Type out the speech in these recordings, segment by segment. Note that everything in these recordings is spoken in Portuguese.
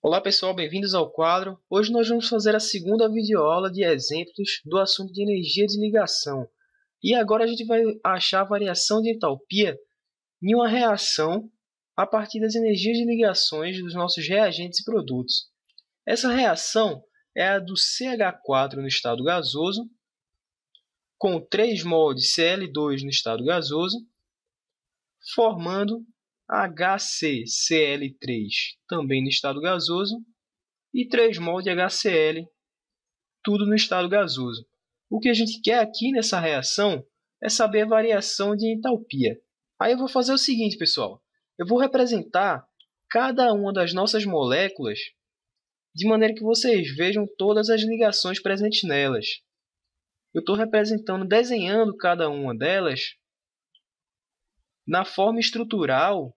Olá pessoal, bem-vindos ao quadro. Hoje nós vamos fazer a segunda videoaula de exemplos do assunto de energia de ligação. E agora a gente vai achar a variação de entalpia em uma reação a partir das energias de ligações dos nossos reagentes e produtos. Essa reação é a do CH4 no estado gasoso, com 3 mol de Cl2 no estado gasoso, formando HCCl3, também no estado gasoso, e 3 mol de HCl, tudo no estado gasoso. O que a gente quer aqui nessa reação é saber a variação de entalpia. Aí eu vou fazer o seguinte, pessoal. Eu vou representar cada uma das nossas moléculas de maneira que vocês vejam todas as ligações presentes nelas. Eu estou representando, desenhando cada uma delas na forma estrutural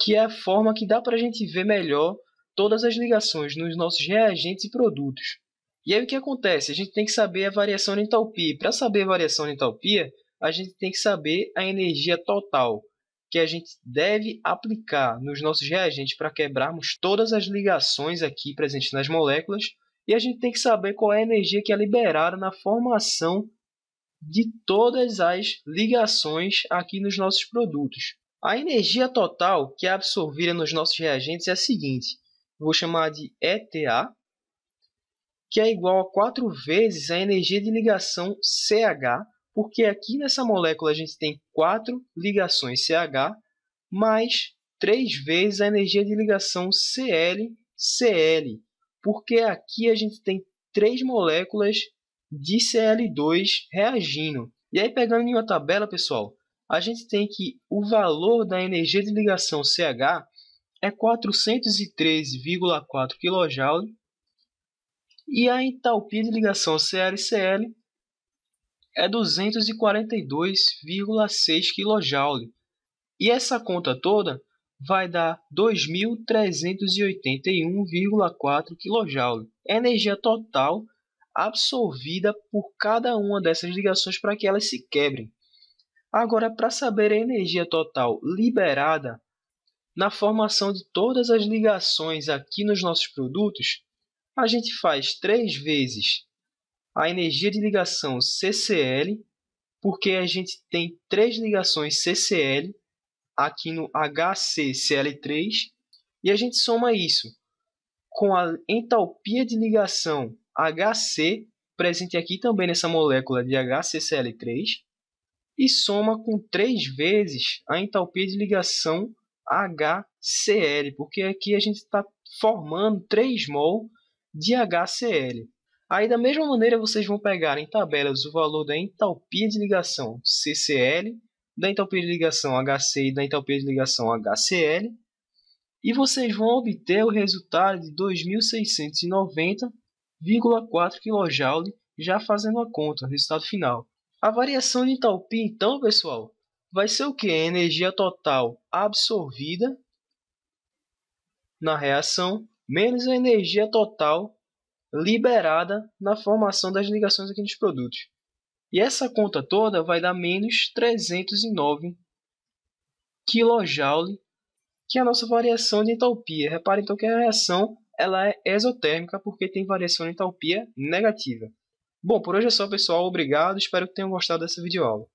que é a forma que dá para a gente ver melhor todas as ligações nos nossos reagentes e produtos. E aí o que acontece? A gente tem que saber a variação de entalpia. Para saber a variação de entalpia, a gente tem que saber a energia total que a gente deve aplicar nos nossos reagentes para quebrarmos todas as ligações aqui presentes nas moléculas. E a gente tem que saber qual é a energia que é liberada na formação de todas as ligações aqui nos nossos produtos. A energia total que é absorvida nos nossos reagentes é a seguinte, vou chamar de ETA, que é igual a 4 vezes a energia de ligação CH, porque aqui nessa molécula a gente tem 4 ligações CH, mais 3 vezes a energia de ligação CL, CL, porque aqui a gente tem 3 moléculas de Cl2 reagindo. E aí, pegando em uma tabela, pessoal, a gente tem que o valor da energia de ligação CH é 413,4 kJ e a entalpia de ligação C-Cl é 242,6 kJ. E essa conta toda vai dar 2.381,4 kJ. Energia total absorvida por cada uma dessas ligações para que elas se quebrem. Agora, para saber a energia total liberada na formação de todas as ligações aqui nos nossos produtos, a gente faz três vezes a energia de ligação CCl, porque a gente tem três ligações CCl aqui no HCCl3, e a gente soma isso com a entalpia de ligação HC, presente aqui também nessa molécula de HCCl3, e soma com três vezes a entalpia de ligação HCl, porque aqui a gente está formando 3 mol de HCl. Aí, da mesma maneira, vocês vão pegar em tabelas o valor da entalpia de ligação CCl, da entalpia de ligação HC e da entalpia de ligação HCl, e vocês vão obter o resultado de 2.690,4 kJ já fazendo a conta, o resultado final. A variação de entalpia, então, pessoal, vai ser o que? A energia total absorvida na reação menos a energia total liberada na formação das ligações aqui nos produtos. E essa conta toda vai dar menos 309 kJ, que é a nossa variação de entalpia. Repare então que a reação ela é exotérmica porque tem variação de entalpia negativa. Bom, por hoje é só, pessoal. Obrigado. Espero que tenham gostado dessa videoaula.